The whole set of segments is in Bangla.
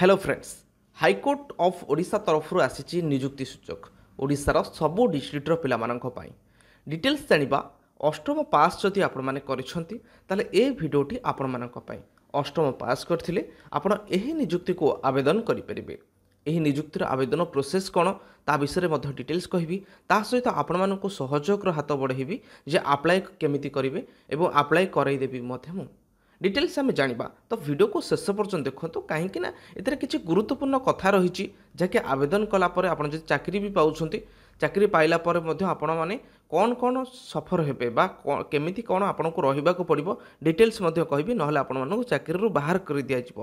hello friends high court of Odisha ତରଫରୁ ଆସିଛି ନିଯୁକ୍ତି ସୂଚକ ଓଡ଼ିଶାର ସବୁ ଡିଷ୍ଟ୍ରିକ୍ଟର ପିଲାମାନଙ୍କ ପାଇଁ ଡିଟେଲ୍ସ ଜାଣିବା ଅଷ୍ଟମ ପାସ୍ ଯଦି ଆପଣମାନେ କରିଛନ୍ତି ତାହେଲେ ଏ ଭିଡ଼ିଓଟି ଆପଣମାନଙ୍କ ପାଇଁ ଅଷ୍ଟମ ପାସ୍ କରିଥିଲେ ଆପଣ ଏହି ନିଯୁକ୍ତିକୁ ଆବେଦନ କରିପାରିବେ ଏହି ନିଯୁକ୍ତିର ଆବେଦନ ପ୍ରୋସେସ୍ କ'ଣ ତା ବିଷୟରେ ମଧ୍ୟ ଡିଟେଲ୍ସ କହିବି ତା ସହିତ ଆପଣମାନଙ୍କୁ ସହଯୋଗର ହାତ ବଢ଼େଇବି ଯେ ଆପ୍ଲାଏ କେମିତି କରିବେ ଏବଂ ଆପ୍ଲାଏ କରାଇଦେବି ମଧ୍ୟ ମୁଁ ডিটেলস আমি জাঁয়া তো ভিডিওকে শেষ পর্যন্ত দেখুন কাহিঁকি না এতে কিছু গুরুত্বপূর্ণ কথা রয়েছে যাকে আবেদন কলাপরে আপনার যদি চাকরি বি পাচ্ছেন চাকরি পাইলা পরে মধ্যে আপনার কোণ কোণ সফর হবে বা কেমিতি কোণ আপনার রহবাকে পড়ব ডিটেলস মধ্যে কবি নহলে আপনার চাকরির বাহার করে দিয়াযিব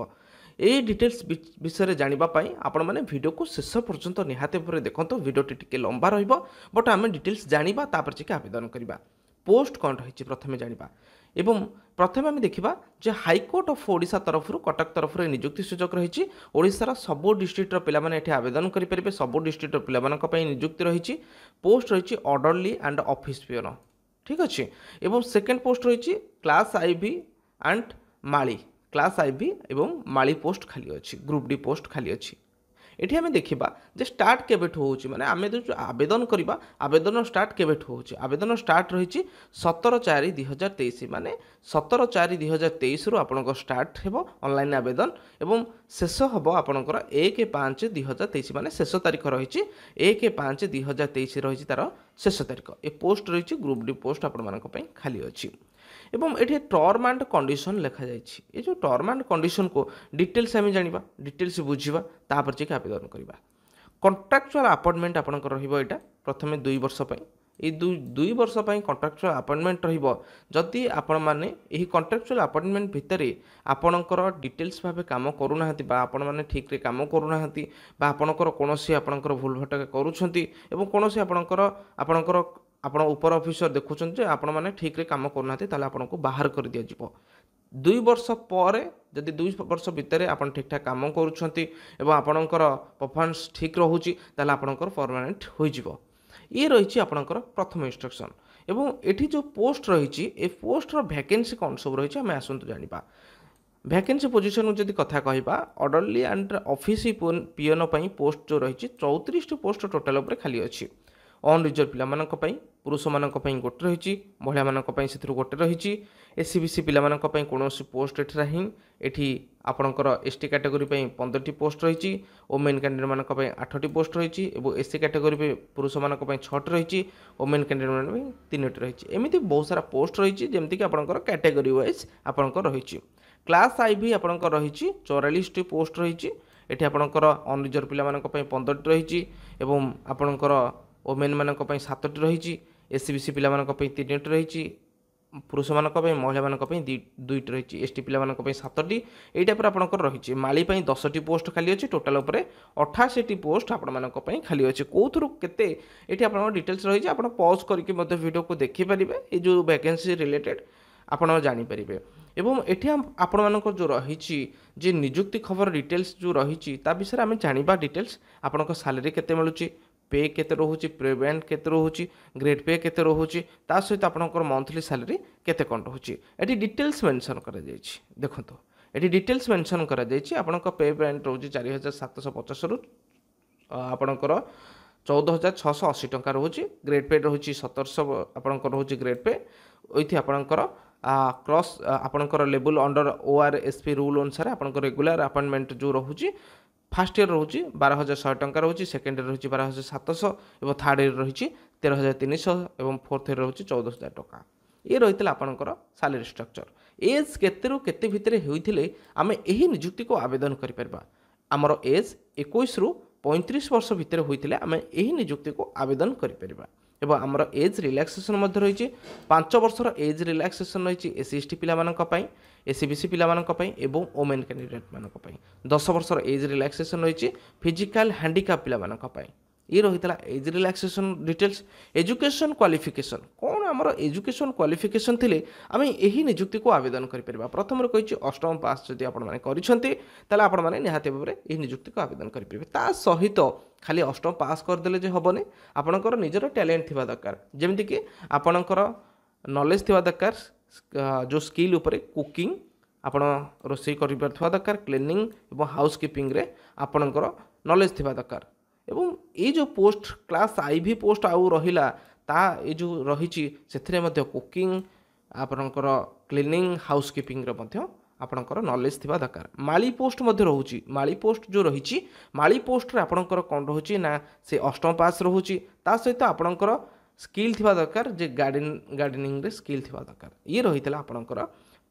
এই ডিটেলস বিষয়ে জাঁয়া আপনার ভিডিওকে শেষ পর্যন্ত নিহতি ভাবে দেখুন ভিডিওটি টিকি লম্বা রহব বট আমি ডিটেলস জাঁয়া তাপরে যাকে আবেদন করা পোস্ট କ'ଣ ରହିଛି ପ୍ରଥମେ ଜାଣିବା এবং ପ୍ରଥମେ ଆମେ ଦେଖିବା ଯେ ହାଇକୋର୍ଟ ଅଫ୍ ଓଡ଼ିଶା ତରଫରୁ କଟକ ତରଫରୁ ଏ ନିଯୁକ୍ତି ସୁଯୋଗ ରହିଛି ଓଡ଼ିଶାର ସବୁ ଡିଷ୍ଟ୍ରିକ୍ଟର ପିଲାମାନେ ଏଠି ଆବେଦନ କରିପାରିବେ ସବୁ ଡିଷ୍ଟ୍ରିକ୍ଟର ପିଲାମାନଙ୍କ ପାଇଁ ନିଯୁକ୍ତି ରହିଛି ପୋଷ୍ଟ ରହିଛି ଅର୍ଡ଼ରଲି ଆଣ୍ଡ ଅଫିସ୍ ପିଅନ ଠିକ୍ ଅଛି ଏବଂ ସେକେଣ୍ଡ ପୋଷ୍ଟ ରହିଛି କ୍ଲାସ୍ ଆଇଭି ଆଣ୍ଡ ମାଳି କ୍ଲାସ୍ ଆଇଭି ଏବଂ ମାଳି ପୋଷ୍ଟ ଖାଲି ଅଛି ଗ୍ରୁପ୍ ଡି ପୋଷ୍ଟ ଖାଲି ଅଛି ଏଠି ଆମେ ଦେଖିବା ଯେ ଷ୍ଟାର୍ଟ କେବେଠୁ ହେଉଛି ମାନେ ଆମେ ଯେଉଁ ଆବେଦନ କରିବା ଆବେଦନ ଷ୍ଟାର୍ଟ କେବେଠୁ ହେଉଛି ଆବେଦନ ଷ୍ଟାର୍ଟ ରହିଛି ସତର ଚାରି ଦୁଇ ହଜାର ତେଇଶ ମାନେ ସତର ଚାରି ଦୁଇ ହଜାର ତେଇଶରୁ ଆପଣଙ୍କ ଷ୍ଟାର୍ଟ ହେବ ଅନଲାଇନ୍ ଆବେଦନ ଏବଂ ଶେଷ ହେବ ଆପଣଙ୍କର ଏକ ପାଞ୍ଚ ଦୁଇ ହଜାର ତେଇଶ ମାନେ ଶେଷ ତାରିଖ ରହିଛି ଏକ ପାଞ୍ଚ ଦୁଇ ହଜାର ତେଇଶ ରହିଛି ତା'ର ଶେଷ ତାରିଖ ଏ ପୋଷ୍ଟ ରହିଛି ଗ୍ରୁପ୍ ଡି ପୋଷ୍ଟ ଆପଣମାନଙ୍କ ପାଇଁ ଖାଲି ଅଛି এবং এটি টর্ম আন্ড কন্ডিশন লেখা যাইছি এই যে টর্ম আন্ড কন্ডিশন কো ডিটেলস আমি জাঁয়া ডিটেলস বুঝবা তাপরে যাই আবেদন করা কন্ট্রাকচুয়াল আপয়েন্টমেন্ট আপনার রহব এটা প্রথমে দুই বর্ষ পাই এই দুই বর্ষ পাই কন্ট্রাকচুয়াল আপয়েন্টমেন্ট রহব যদি আপনার এই কন্ট্রাকচুয়াল আপয়েন্টমেন্ট ভিতরে আপনার ডিটেলস ভাবে কাম করু না বা আপনার ঠিকরে কাম করু না বা আপনার কোণী আপনার ভুল ভটকা করছেন এবং কোণী আপনার আপনার ଆପଣ ଉପର ଅଫିସର ଦେଖୁଛନ୍ତି ଯେ ଆପଣମାନେ ଠିକ୍ରେ କାମ କରୁନାହାନ୍ତି ତାହେଲେ ଆପଣଙ୍କୁ ବାହାର କରିଦିଆଯିବ ଦୁଇ ବର୍ଷ ପରେ ଯଦି ଦୁଇ ବର୍ଷ ଭିତରେ ଆପଣ ଠିକ୍ଠାକ୍ କାମ କରୁଛନ୍ତି ଏବଂ ଆପଣଙ୍କର ପରଫର୍ମାନ୍ସ ଠିକ୍ ରହୁଛି ତାହେଲେ ଆପଣଙ୍କର ପରମାନେଣ୍ଟ ହୋଇଯିବ ଇଏ ରହିଛି ଆପଣଙ୍କର ପ୍ରଥମ ଇନଷ୍ଟ୍ରକ୍ସନ୍ ଏବଂ ଏଠି ଯେଉଁ ପୋଷ୍ଟ ରହିଛି ଏ ପୋଷ୍ଟର ଭ୍ୟାକେନ୍ସି କ'ଣ ସବୁ ରହିଛି ଆମେ ଆସନ୍ତୁ ଜାଣିବା ଭ୍ୟାକେନ୍ସି ପୋଜିସନ୍କୁ ଯଦି କଥା କହିବା ଅର୍ଡ଼ରଲି ଆଣ୍ଡ ଅଫିସି ପିଅନ ପାଇଁ ପୋଷ୍ଟ ଯେଉଁ ରହିଛି ଚଉତିରିଶଟି ପୋଷ୍ଟ ଟୋଟାଲ୍ ଉପରେ ଖାଲି ଅଛି অনরিজর্ভ ପିଲାମାନଙ୍କ ପାଇଁ ପୁରୁଷମାନଙ୍କ ପାଇଁ ଗୋଟେ ରହିଛି ମହିଳାମାନଙ୍କ ପାଇଁ ସେଥିରୁ ଗୋଟେ ରହିଛି ଏସ୍ ସି ବି ସି ପିଲାମାନଙ୍କ ପାଇଁ କୌଣସି ପୋଷ୍ଟ ଏଠି ନାହିଁ ଏଠି ଆପଣଙ୍କର ଏସ୍ ଟି କାଟେଗୋରୀ ପାଇଁ ପନ୍ଦରଟି ପୋଷ୍ଟ ରହିଛି ଓମେନ୍ କ୍ୟାଣ୍ଡିଡେଟ୍ମାନଙ୍କ ପାଇଁ ଆଠଟି ପୋଷ୍ଟ ରହିଛି ଏବଂ ଏସ୍ ସି କାଟେଗୋରୀ ପାଇଁ ପୁରୁଷମାନଙ୍କ ପାଇଁ ଛଅଟି ରହିଛି ଓମେନ୍ କ୍ୟାଣ୍ଡିଡେଟ୍ମାନଙ୍କ ପାଇଁ ତିନୋଟି ରହିଛି ଏମିତି ବହୁତ ସାରା ପୋଷ୍ଟ ରହିଛି ଯେମିତିକି ଆପଣଙ୍କର କ୍ୟାଟେଗୋରୀ ୱାଇଜ୍ ଆପଣଙ୍କର ରହିଛି କ୍ଲାସ୍ ଆଇ ଭି ଆପଣଙ୍କର ରହିଛି ଚଉରାଳିଶଟି ପୋଷ୍ଟ ରହିଛି ଏଠି ଆପଣଙ୍କର ଅନ୍ରିଜର୍ଭ ପିଲାମାନଙ୍କ ପାଇଁ ପନ୍ଦରଟି ରହିଛି ଏବଂ ଆପଣଙ୍କର ଓମେନ୍ମାନଙ୍କ ପାଇଁ ସାତଟି ରହିଛି ଏସ୍ସି ବିସି ପିଲାମାନଙ୍କ ପାଇଁ ତିନିଟି ରହିଛି ପୁରୁଷମାନଙ୍କ ପାଇଁ ମହିଳାମାନଙ୍କ ପାଇଁ ଦୁଇଟି ରହିଛି ଏସ୍ଟି ପିଲାମାନଙ୍କ ପାଇଁ ସାତଟି ଏଇ ଟାଇପ୍ର ଆପଣଙ୍କର ରହିଛି ମାଳି ପାଇଁ ଦଶଟି ପୋଷ୍ଟ ଖାଲି ଅଛି ଟୋଟାଲ୍ ଉପରେ ଅଠାଅଶୀଟି ପୋଷ୍ଟ ଆପଣମାନଙ୍କ ପାଇଁ ଖାଲି ଅଛି କେଉଁଥିରୁ କେତେ ଏଠି ଆପଣଙ୍କ ଡିଟେଲ୍ସ ରହିଛି ଆପଣ ପଜ୍ କରିକି ମଧ୍ୟ ଭିଡ଼ିଓକୁ ଦେଖିପାରିବେ ଏଇ ଯେଉଁ ଭ୍ୟାକେନ୍ସି ରିଲେଟେଡ଼୍ ଆପଣ ଜାଣିପାରିବେ ଏବଂ ଏଠି ଆପଣମାନଙ୍କର ଯେଉଁ ରହିଛି ଯେ ନିଯୁକ୍ତି ଖବର ଡିଟେଲ୍ସ ଯେଉଁ ରହିଛି ତା ବିଷୟରେ ଆମେ ଜାଣିବା ଡିଟେଲ୍ସ ଆପଣଙ୍କ ସାଲେରୀ କେତେ ମିଳୁଛି पे के रोचे के ग्रेड पे के सहित आपंकर मंथली सालारी केते डिटेल्स मेनसन कर देखो ये डिटेल्स मेनसन कर पे ब्रांड रोचे चार हजार सातश पचास रु आपणकर चौदह हजार छःश अशी टाँचा रोचे ग्रेड पे रोचे सतरश आपंकर रोज ग्रेड पे ये आपंकर क्रस आपंकर level under O R S P rule अनुसार आपंकर रेगुलर अपॉइंटमेंट जो रोचे ফার্স্ট ইয়র রয়েছে বার হাজার শহে টঙ্কা রয়েছে সেকেন্ড ইয়র রয়েছে বার হাজার সাতশহ এবং থার্ড ইয়র রয়েছে তের হাজার তিনশহ এবং ফোর্থ ইয়র রয়েছে চৌদ হাজার টঙ্কা ଇଏ ରହିଥିଲା ଆପଣଙ୍କର ସାଲେରୀ ଷ୍ଟ୍ରକ୍ଚର୍ ଏଜ୍ କେତେରୁ କେତେ ଭିତରେ ହୋଇଥିଲେ ଆମେ ଏହି ନିଯୁକ୍ତିକୁ ଆବେଦନ କରିପାରିବା ଆମର ଏଜ୍ ଏକୋଇଶରୁ ପଇଁତିରିଶ ବର୍ଷ ଭିତରେ ହୋଇଥିଲେ ଆମେ ଏହି ନିଯୁକ୍ତିକୁ ଆବେଦନ କରିପାରିବା এবং আমার এজ রিল্যাক্সেসন মধ্যে রয়েছে পাঁচ বর্ষর এজ রিল্যাক্সেসন রয়েছে এসি এসটি পিলাମାନଙ୍କ ପାଇଁ এসিবিসি ପିଲାମାନଙ୍କ ପାଇଁ ଏବଂ ଓମେନ୍ କ୍ୟାଣ୍ଡିଡେଟ୍ମାନଙ୍କ ପାଇଁ ଦଶ ବର୍ଷର ଏଜ୍ ରିଲାକ୍ସେସନ୍ ରହିଛି ଫିଜିକାଲ୍ ହ୍ୟାଣ୍ଡିକାପ୍ ପିଲାମାନଙ୍କ ପାଇଁ ଇଏ ରହିଥିଲା age relaxation details education qualification କ'ଣ ଆମର ଏଜୁକେସନ୍ କ୍ୱାଲିଫିକେସନ୍ ଥିଲେ ଆମେ ଏହି ନିଯୁକ୍ତିକୁ ଆବେଦନ କରିପାରିବା ପ୍ରଥମରେ କହିଛି ଅଷ୍ଟମ ପାସ୍ ଯଦି ଆପଣମାନେ କରିଛନ୍ତି ତାହେଲେ ଆପଣମାନେ ନିହାତି ଭାବରେ ଏହି ନିଯୁକ୍ତିକୁ ଆବେଦନ କରିପାରିବେ ତା ସହିତ ଖାଲି ଅଷ୍ଟମ ପାସ୍ କରିଦେଲେ ଯେ ହେବନି ଆପଣଙ୍କର ନିଜର ଟ୍ୟାଲେଣ୍ଟ ଥିବା ଦରକାର ଯେମିତିକି ଆପଣଙ୍କର ନଲେଜ୍ ଥିବା ଦରକାର ଯେଉଁ ସ୍କିଲ୍ ଉପରେ କୁକିଂ ଆପଣ ରୋଷେଇ କରିପାରୁଥିବା ଦରକାର କ୍ଲିନିଂ ଏବଂ ହାଉସ୍ କିପିଂରେ ଆପଣଙ୍କର ନଲେଜ୍ ଥିବା ଦରକାର ଏଇ ଯେଉଁ ପୋଷ୍ଟ କ୍ଲାସ୍ ଆଇଭି ପୋଷ୍ଟ ଆଉ ରହିଲା ତା ଏ ଯେଉଁ ରହିଛି ସେଥିରେ ମଧ୍ୟ କୁକିଂ ଆପଣଙ୍କର କ୍ଲିନିଂ ହାଉସ୍ କିପିଂର ମଧ୍ୟ ଆପଣଙ୍କର ନଲେଜ୍ ଥିବା ଦରକାର ମାଳି ପୋଷ୍ଟ ମଧ୍ୟ ରହୁଛି ମାଳି ପୋଷ୍ଟ ଯେଉଁ ରହିଛି ମାଳି ପୋଷ୍ଟରେ ଆପଣଙ୍କର କ'ଣ ରହୁଛି ନା ସେ ଅଷ୍ଟମ ପାସ୍ ରହୁଛି ତା ସହିତ ଆପଣଙ୍କର ସ୍କିଲ୍ ଥିବା ଦରକାର ଯେ ଗାର୍ଡେନ୍ ଗାର୍ଡେନିଂରେ ସ୍କିଲ୍ ଥିବା ଦରକାର ଇଏ ରହିଥିଲା ଆପଣଙ୍କର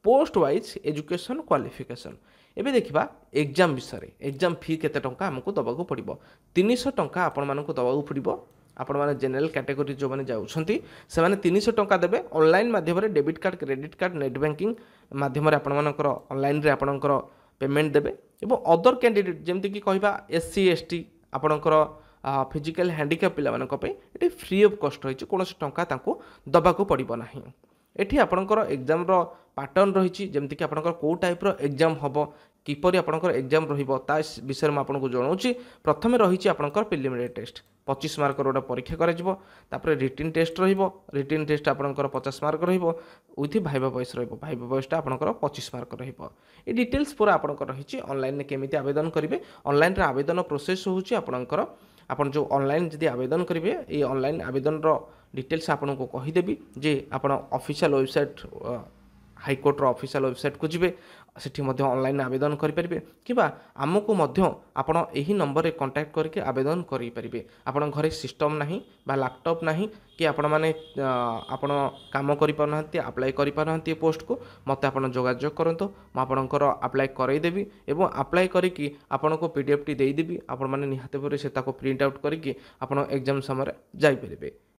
ପୋଷ୍ଟ ୱାଇଜ୍ ଏଜୁକେସନ୍ କ୍ୱାଲିଫିକେସନ୍ ଏବେ ଦେଖିବା ଏକ୍ଜାମ୍ ବିଷୟରେ ଏକ୍ଜାମ୍ ଫି କେତେ ଟଙ୍କା ଆମକୁ ଦେବାକୁ ପଡ଼ିବ ତିନିଶହ ଟଙ୍କା ଆପଣମାନଙ୍କୁ ଦେବାକୁ ପଡ଼ିବ ଆପଣମାନେ ଜେନେରାଲ କାଟେଗୋରୀ ଯେଉଁମାନେ ଯାଉଛନ୍ତି ସେମାନେ ତିନିଶହ ଟଙ୍କା ଦେବେ ଅନଲାଇନ୍ ମାଧ୍ୟମରେ debit card credit card net banking ମାଧ୍ୟମରେ ଆପଣମାନଙ୍କର ଅନଲାଇନ୍ରେ ଆପଣଙ୍କର ପେମେଣ୍ଟ ଦେବେ ଏବଂ ଅଦର୍ କ୍ୟାଣ୍ଡିଡେଟ୍ ଯେମିତିକି କହିବା ଏସ୍ ସି ଏସ୍ ଟି ଆପଣଙ୍କର ଫିଜିକାଲ୍ ହ୍ୟାଣ୍ଡିକ୍ୟାପ୍ ପିଲାମାନଙ୍କ ପାଇଁ ଏଠି ଫ୍ରି ଅଫ୍ କଷ୍ଟ ରହିଛି କୌଣସି ଟଙ୍କା ତାଙ୍କୁ ଦେବାକୁ ପଡ଼ିବ ନାହିଁ ଏଠି ଆପଣଙ୍କର ଏକ୍ଜାମ୍ର ପାଟର୍ନ ରହିଛି ଯେମିତିକି ଆପଣଙ୍କର କେଉଁ ଟାଇପ୍ର ଏକ୍ଜାମ୍ ହେବ কিপর আপনার এক্সাম রহব তা বিষয়ে আপনার জনাওছি প্রথমে রয়েছে আপনার প্রিলিমিনারি টেস্ট পঁচিশ মার্কর গোটা পরীক্ষা করা তাপরে রিটিন টেস্ট রহব রিটিন টেস্ট আপনার পচাশ মার্ক রহব উইথ ভাইবা বয়স রহব ভাইবা বয়সটা আপনার পঁচিশ মার্ক রহব এই ডিটেলস পুরা আপনার রয়েছে অনলাইনে কেমিতি আবেদন করবে অনলাইনের আবেদন প্রোসেস হচ্ছে আপনার আপনার যে অনলাইন যদি আবেদন করবে এই অনলাইন আবেদনর ডিটেলস আপনার কহিদেবি যে আপনার অফিসিয়াল ওয়েবসাইট ହାଇକୋର୍ଟର ଅଫିସିଆଲ୍ ୱେବସାଇଟ୍କୁ ଯିବେ ସେଠି ମଧ୍ୟ ଅନଲାଇନ୍ ଆବେଦନ କରିପାରିବେ କିମ୍ବା ଆମକୁ ମଧ୍ୟ ଆପଣ ଏହି ନମ୍ବରରେ କଣ୍ଟାକ୍ଟ କରିକି ଆବେଦନ କରିପାରିବେ ଆପଣଙ୍କ ଘରେ ସିଷ୍ଟମ୍ ନାହିଁ ବା ଲ୍ୟାପଟପ୍ ନାହିଁ କି ଆପଣମାନେ ଆପଣ କାମ କରିପାରୁନାହାନ୍ତି ଆପ୍ଲାଏ କରିପାରୁନାହାନ୍ତି ଏ ପୋଷ୍ଟକୁ ମୋତେ ଆପଣ ଯୋଗାଯୋଗ କରନ୍ତୁ ମୁଁ ଆପଣଙ୍କର ଆପ୍ଲାଏ କରାଇଦେବି ଏବଂ ଆପ୍ଲାଏ କରିକି ଆପଣଙ୍କୁ ପିଡ଼ିଏଫ୍ଟି ଦେଇଦେବି ଆପଣମାନେ ନିହାତି ଭାବରେ ସେ ତାକୁ ପ୍ରିଣ୍ଟ ଆଉଟ୍ କରିକି ଆପଣ ଏକ୍ଜାମ୍ ସମୟରେ ଯାଇପାରିବେ